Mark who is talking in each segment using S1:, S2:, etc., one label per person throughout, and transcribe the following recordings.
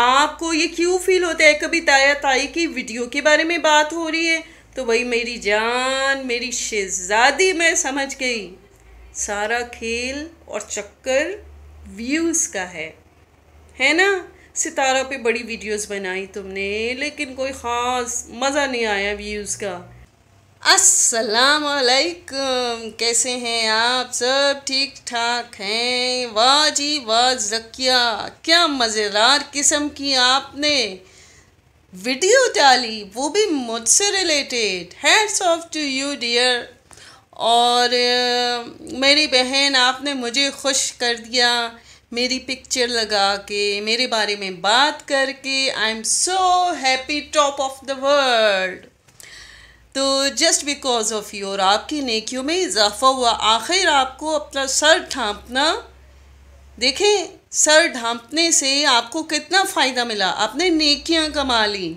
S1: आपको ये क्यों फील होता है कभी ताया ताई की वीडियो के बारे में बात हो रही है तो वही मेरी जान मेरी शहजादी मैं समझ गई सारा खेल और चक्कर व्यूज़ का है है ना सितारों पे बड़ी वीडियोस बनाई तुमने लेकिन कोई ख़ास मज़ा नहीं आया व्यूज़ का वालेकुम कैसे हैं आप सब ठीक ठाक हैं वाह जी वाह जकिया क्या मज़ेदार किस्म की आपने वीडियो डाली वो भी मुझसे related hats off to you dear और मेरी बहन आपने मुझे खुश कर दिया मेरी पिक्चर लगा के मेरे बारे में बात करके I am so happy top of the world तो जस्ट बिकॉज ऑफ यू और आपकी नेकियों में इजाफा हुआ आखिर आपको अपना सर ढांपना देखें सर ढांपने से आपको कितना फ़ायदा मिला आपने नेकियां कमा ली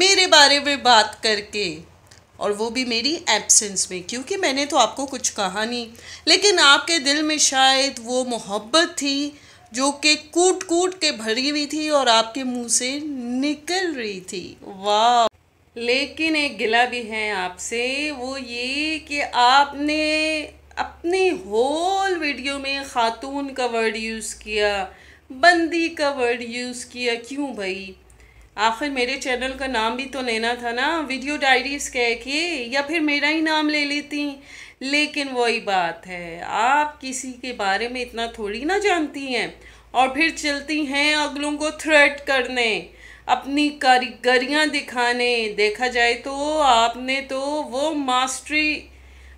S1: मेरे बारे में बात करके और वो भी मेरी एब्सेंस में क्योंकि मैंने तो आपको कुछ कहा नहीं लेकिन आपके दिल में शायद वो मोहब्बत थी जो कि कूट कूट के भरी हुई थी और आपके मुंह से निकल रही थी वाह लेकिन एक गिला भी है आपसे वो ये कि आपने अपने होल वीडियो में ख़ातून का वर्ड यूज़ किया बंदी का वर्ड यूज़ किया क्यों भाई आखिर मेरे चैनल का नाम भी तो लेना था ना वीडियो डायरीज कह के या फिर मेरा ही नाम ले लेती लेकिन वही बात है आप किसी के बारे में इतना थोड़ी ना जानती हैं और फिर चलती हैं अगलों को थ्रेट करने अपनी कारीगरियाँ दिखाने देखा जाए तो आपने तो वो मास्टरी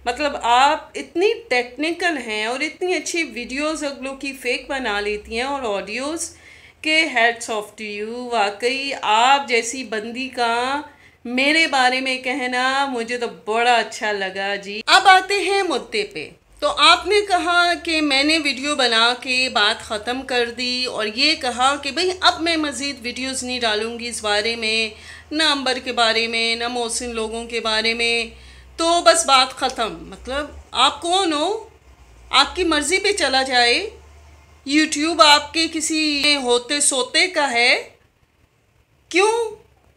S1: मतलब आप इतनी टेक्निकल हैं और इतनी अच्छी वीडियोस अगलों की फेक बना लेती हैं और ऑडियोज़ के हेड्स ऑफ टू यू वाकई आप जैसी बंदी का मेरे बारे में कहना मुझे तो बड़ा अच्छा लगा जी अब आते हैं मुद्दे पे तो आपने कहा कि मैंने वीडियो बना के बात ख़त्म कर दी और ये कहा कि भाई अब मैं मज़ीद वीडियोस नहीं डालूँगी इस बारे में ना अंबर के बारे में ना मोहसिन लोगों के बारे में तो बस बात ख़त्म मतलब आप कौन हो आपकी मर्ज़ी पे चला जाए यूट्यूब आपके किसी होते सोते का है क्यों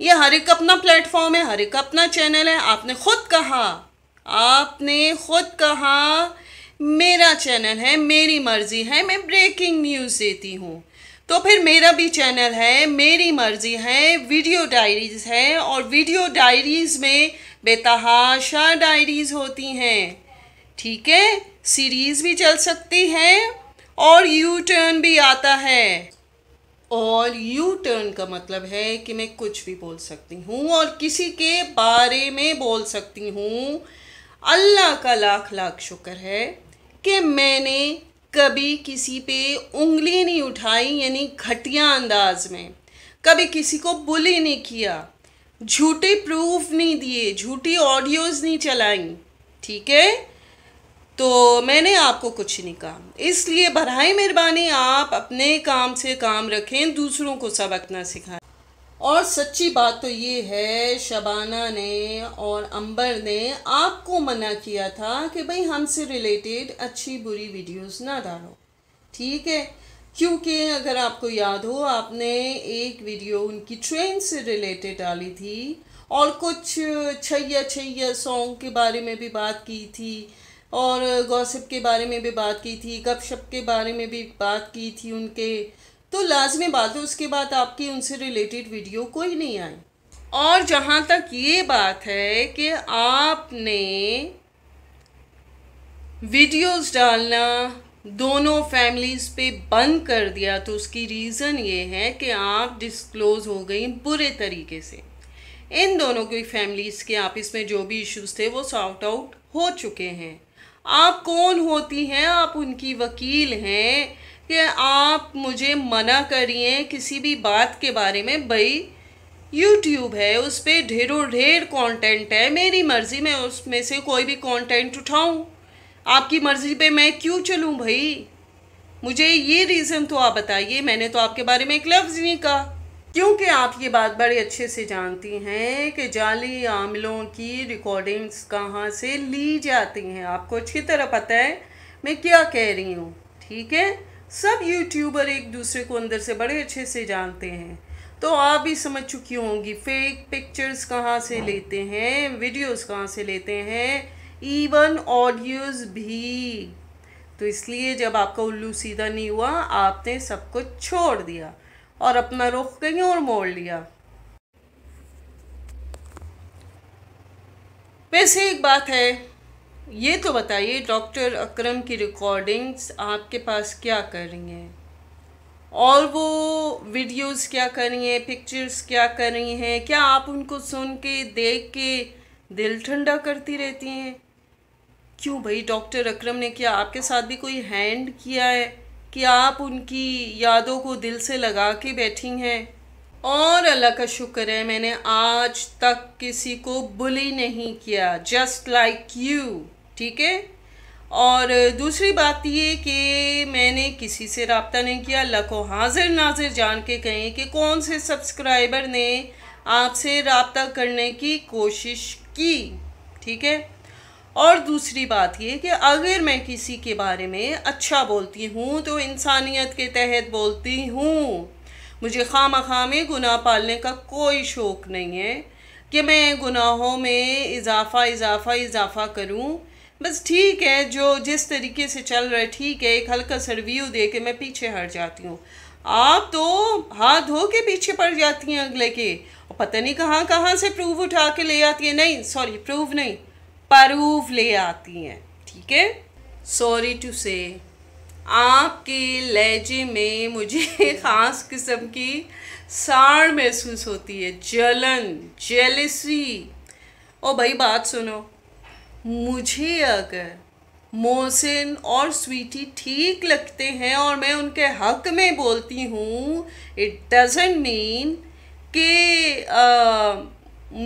S1: ये हर एक अपना प्लेटफॉर्म है हर एक अपना चैनल है आपने ख़ुद कहा आपने ख़ुद कहा मेरा चैनल है मेरी मर्ज़ी है मैं ब्रेकिंग न्यूज़ देती हूँ तो फिर मेरा भी चैनल है मेरी मर्ज़ी है वीडियो डायरीज़ है और वीडियो डायरीज़ में बेतहाशा डायरीज़ होती हैं ठीक है सीरीज़ भी चल सकती है और यू टर्न भी आता है और यू टर्न का मतलब है कि मैं कुछ भी बोल सकती हूँ और किसी के बारे में बोल सकती हूँ अल्लाह का लाख लाख शुक्र है कि मैंने कभी किसी पे उंगली नहीं उठाई यानी घटिया अंदाज में कभी किसी को बुली नहीं किया झूठे प्रूफ नहीं दिए झूठी ऑडियोज़ नहीं चलाई ठीक है तो मैंने आपको कुछ नहीं कहा इसलिए बरए मेहरबानी आप अपने काम से काम रखें दूसरों को सबक ना सिखाएं और सच्ची बात तो ये है शबाना ने और अंबर ने आपको मना किया था कि भाई हमसे रिलेटेड अच्छी बुरी वीडियोस ना डालो ठीक है क्योंकि अगर आपको याद हो आपने एक वीडियो उनकी ट्रेन से रिलेटेड डाली थी और कुछ छैया छैया सॉन्ग के बारे में भी बात की थी और गॉसिप के बारे में भी बात की थी गपशप के बारे में भी बात की थी उनके तो लाजमी बात है उसके बाद आपकी उनसे रिलेटेड वीडियो कोई नहीं आई और जहाँ तक ये बात है कि आपने वीडियोस डालना दोनों फैमिलीज़ पे बंद कर दिया तो उसकी रीज़न ये है कि आप डिस्क्लोज़ हो गई बुरे तरीके से इन दोनों की फैमिलीज़ के आपस में जो भी इश्यूज़ थे वो सॉर्ट आउट हो चुके हैं आप कौन होती हैं आप उनकी वकील हैं कि आप मुझे मना करिए किसी भी बात के बारे में भाई यूट्यूब है उस पर ढेरों ढेर कंटेंट है मेरी मर्ज़ी मैं उसमें से कोई भी कंटेंट उठाऊं आपकी मर्ज़ी पे मैं क्यों चलूं भाई मुझे ये रीज़न तो आप बताइए मैंने तो आपके बारे में एक लफ्ज़ नहीं कहा क्योंकि आप ये बात बड़े अच्छे से जानती हैं कि जाली आमलों की रिकॉर्डिंग्स कहाँ से ली जाती हैं आपको अच्छी तरह पता है मैं क्या कह रही हूँ ठीक है सब यूट्यूबर एक दूसरे को अंदर से बड़े अच्छे से जानते हैं तो आप भी समझ चुकी होंगी फेक पिक्चर्स कहाँ से लेते हैं वीडियोस कहाँ से लेते हैं इवन ऑडियोज़ भी तो इसलिए जब आपका उल्लू सीधा नहीं हुआ आपने सब कुछ छोड़ दिया और अपना रुख कहीं और मोड़ लिया वैसे एक बात है ये तो बताइए डॉक्टर अकरम की रिकॉर्डिंग्स आपके पास क्या कर रही हैं और वो वीडियोस क्या कर रही हैं पिक्चर्स क्या कर रही हैं क्या आप उनको सुन के देख के दिल ठंडा करती रहती हैं क्यों भाई डॉक्टर अकरम ने क्या आपके साथ भी कोई हैंड किया है कि आप उनकी यादों को दिल से लगा के बैठी हैं और अल्लाह का शुक्र है मैंने आज तक किसी को बुली नहीं किया जस्ट लाइक यू ठीक है और दूसरी बात ये कि मैंने किसी से रबता नहीं किया अल्लाह को हाजिर नाजिर जान के कहें कि कौन से सब्सक्राइबर ने आपसे रबता करने की कोशिश की ठीक है और दूसरी बात ये कि अगर मैं किसी के बारे में अच्छा बोलती हूँ तो इंसानियत के तहत बोलती हूँ मुझे खाम खाम गुनाह पालने का कोई शौक़ नहीं है कि मैं गुनाहों में इजाफ़ा इजाफ़ा इजाफ़ा करूँ बस ठीक है जो जिस तरीके से चल रहा है ठीक है एक हल्का सा रिव्यू दे के मैं पीछे हट जाती हूँ आप तो हाथ धो के पीछे पड़ जाती हैं अगले के और पता नहीं कहाँ कहाँ से प्रूफ उठा के ले आती है नहीं सॉरी प्रूफ नहीं परूफ ले आती हैं ठीक है सॉरी टू से आपके लहजे में मुझे ख़ास किस्म की साड़ महसूस होती है जलन जेलिसी ओ भाई बात सुनो मुझे अगर मोहसिन और स्वीटी ठीक लगते हैं और मैं उनके हक में बोलती हूँ इट डजेंट मीन कि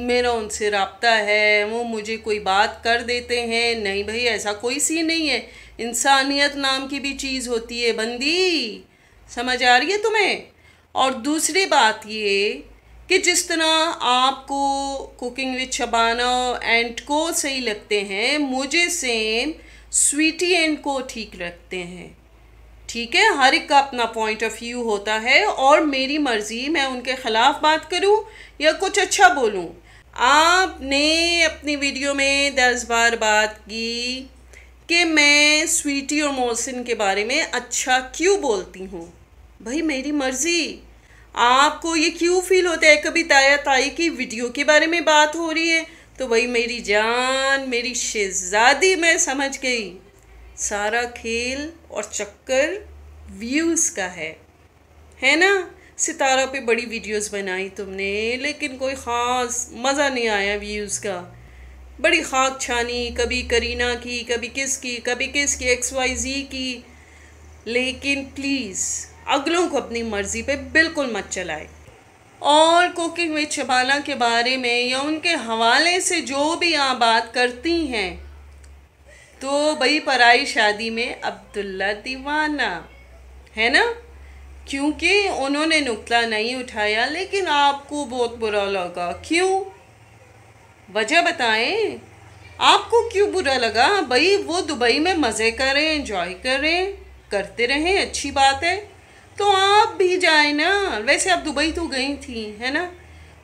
S1: मेरा उनसे रबता है वो मुझे कोई बात कर देते हैं नहीं भाई ऐसा कोई सी नहीं है इंसानियत नाम की भी चीज़ होती है बंदी समझ आ रही है तुम्हें और दूसरी बात ये कि जिस तरह आपको कुकिंग विद शबाना एंड को सही लगते हैं मुझे सेम स्वीटी एंड को ठीक लगते हैं ठीक है हर एक का अपना पॉइंट ऑफ व्यू होता है और मेरी मर्ज़ी मैं उनके ख़िलाफ़ बात करूं या कुछ अच्छा बोलूं आपने अपनी वीडियो में दस बार बात की कि मैं स्वीटी और मोहसिन के बारे में अच्छा क्यों बोलती हूँ भाई मेरी मर्ज़ी आपको ये क्यों फील होता है कभी ताया ताई की वीडियो के बारे में बात हो रही है तो भाई मेरी जान मेरी शहजादी मैं समझ गई सारा खेल और चक्कर व्यूज़ का है है ना सितारा पे बड़ी वीडियोस बनाई तुमने लेकिन कोई ख़ास मज़ा नहीं आया व्यूज़ का बड़ी खाक छानी कभी करीना की कभी किस की कभी किस की एक्स वाई जी की लेकिन प्लीज़ अगलों को अपनी मर्ज़ी पे बिल्कुल मत चलाए और कुकिंग विद शबाना के बारे में या उनके हवाले से जो भी आप बात करती हैं तो भाई पराई शादी में अब्दुल्ला दीवाना है ना क्योंकि उन्होंने नुकता नहीं उठाया लेकिन आपको बहुत बुरा लगा क्यों वजह बताएं आपको क्यों बुरा लगा भाई वो दुबई में मज़े करें एंजॉय करें करते रहें अच्छी बात है तो आप भी जाए ना वैसे आप दुबई तो गई थी है ना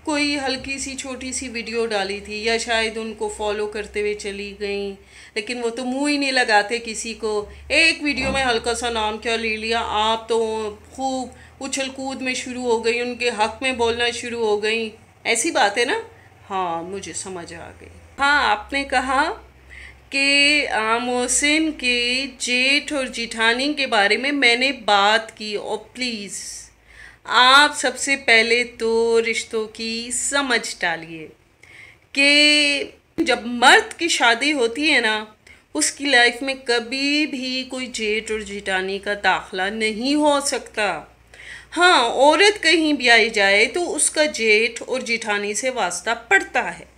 S1: कोई हल्की सी छोटी सी वीडियो डाली थी या शायद उनको फॉलो करते हुए चली गई लेकिन वो तो मुंह ही नहीं लगाते किसी को एक वीडियो में हल्का सा नाम क्या ले लिया आप तो खूब उछल कूद में शुरू हो गई उनके हक में बोलना शुरू हो गई ऐसी बात है ना हाँ मुझे समझ आ गई हाँ आपने कहा के मोहसिन के जेठ और जिठानी के बारे में मैंने बात की और प्लीज़ आप सबसे पहले तो रिश्तों की समझ डालिए कि जब मर्द की शादी होती है ना उसकी लाइफ में कभी भी कोई जेठ और जिठानी का दाखला नहीं हो सकता हाँ औरत कहीं भी आई जाए तो उसका जेठ और जिठानी से वास्ता पड़ता है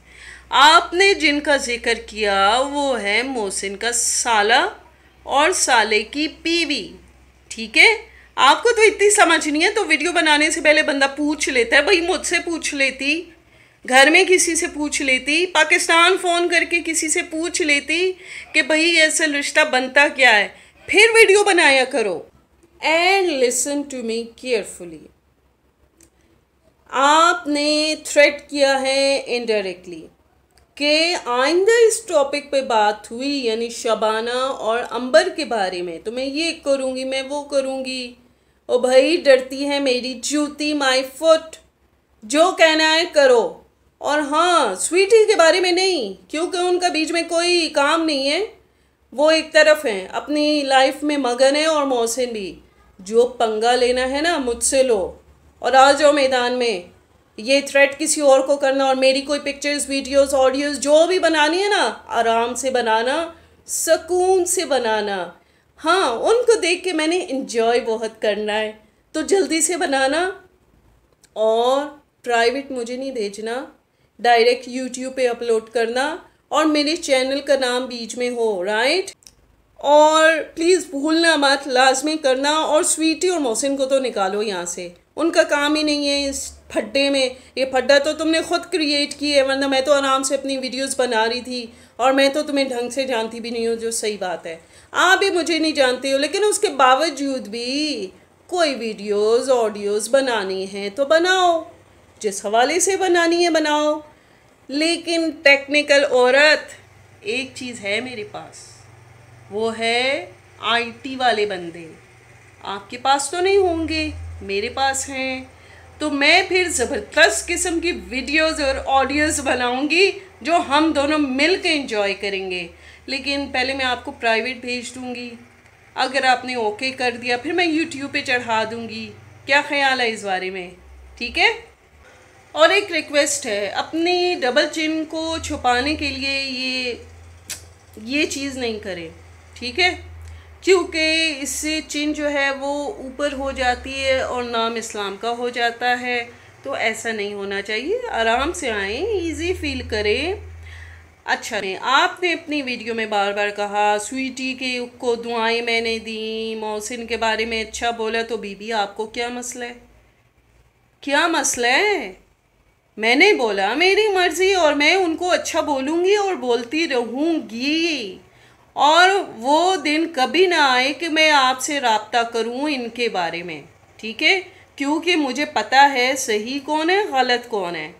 S1: आपने जिनका जिक्र किया वो है मोहसिन का साला और साले की पीवी ठीक है आपको तो इतनी समझ नहीं है तो वीडियो बनाने से पहले बंदा पूछ लेता है भाई मुझसे पूछ लेती घर में किसी से पूछ लेती पाकिस्तान फ़ोन करके किसी से पूछ लेती कि भाई ऐसा रिश्ता बनता क्या है फिर वीडियो बनाया करो and listen to me carefully आपने थ्रेट किया है इनडायरेक्टली कि आइंदा इस टॉपिक पे बात हुई यानी शबाना और अंबर के बारे में तो मैं ये करूँगी मैं वो करूँगी ओ भाई डरती है मेरी जूती माय फुट जो कहना है करो और हाँ स्वीटी के बारे में नहीं क्योंकि उनका बीच में कोई काम नहीं है वो एक तरफ हैं अपनी लाइफ में मगन है और मोहसिन भी जो पंगा लेना है ना मुझसे लो और आ जाओ मैदान में ये थ्रेड किसी और को करना और मेरी कोई पिक्चर्स वीडियोस ऑडियोज जो भी बनानी है ना आराम से बनाना सुकून से बनाना हाँ उनको देख के मैंने इन्जॉय बहुत करना है तो जल्दी से बनाना और प्राइवेट मुझे नहीं भेजना डायरेक्ट यूट्यूब पे अपलोड करना और मेरे चैनल का नाम बीच में हो राइट और प्लीज़ भूलना मत लाजमी करना और स्वीटी और मोहसिन को तो निकालो यहाँ से उनका काम ही नहीं है इस फड्डे में ये फड्डा तो तुमने खुद क्रिएट किया है वरना मैं तो आराम से अपनी वीडियोस बना रही थी और मैं तो तुम्हें ढंग से जानती भी नहीं हूँ जो सही बात है आप भी मुझे नहीं जानते हो लेकिन उसके बावजूद भी कोई वीडियोस ऑडियोज़ बनानी है तो बनाओ जिस हवाले से बनानी है बनाओ लेकिन टेक्निकल औरत एक चीज़ है मेरे पास वो है आईटी वाले बंदे आपके पास तो नहीं होंगे मेरे पास हैं तो मैं फिर ज़बरदस्त किस्म की वीडियोस और ऑडियोज़ बनाऊंगी जो हम दोनों मिल के इंजॉय करेंगे लेकिन पहले मैं आपको प्राइवेट भेज दूँगी अगर आपने ओके कर दिया फिर मैं यूट्यूब पे चढ़ा दूँगी क्या ख्याल है इस बारे में ठीक है और एक रिक्वेस्ट है अपनी डबल चिन को छुपाने के लिए ये ये चीज़ नहीं करें ठीक है क्योंकि इससे चिन जो है वो ऊपर हो जाती है और नाम इस्लाम का हो जाता है तो ऐसा नहीं होना चाहिए आराम से आए इजी फील करें अच्छा नहीं आपने अपनी वीडियो में बार बार कहा स्वीटी के को दुआएं मैंने दी मोहसिन के बारे में अच्छा बोला तो बीबी आपको क्या मसला है क्या मसला है मैंने बोला मेरी मर्ज़ी और मैं उनको अच्छा बोलूँगी और बोलती रहूँगी और वो दिन कभी ना आए कि मैं आपसे रबता करूँ इनके बारे में ठीक है क्योंकि मुझे पता है सही कौन है गलत कौन है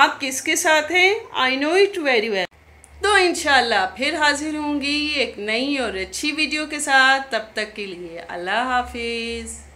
S1: आप किसके साथ हैं I know it very well तो इन फिर हाजिर होंगी एक नई और अच्छी वीडियो के साथ तब तक के लिए अल्लाह हाफिज़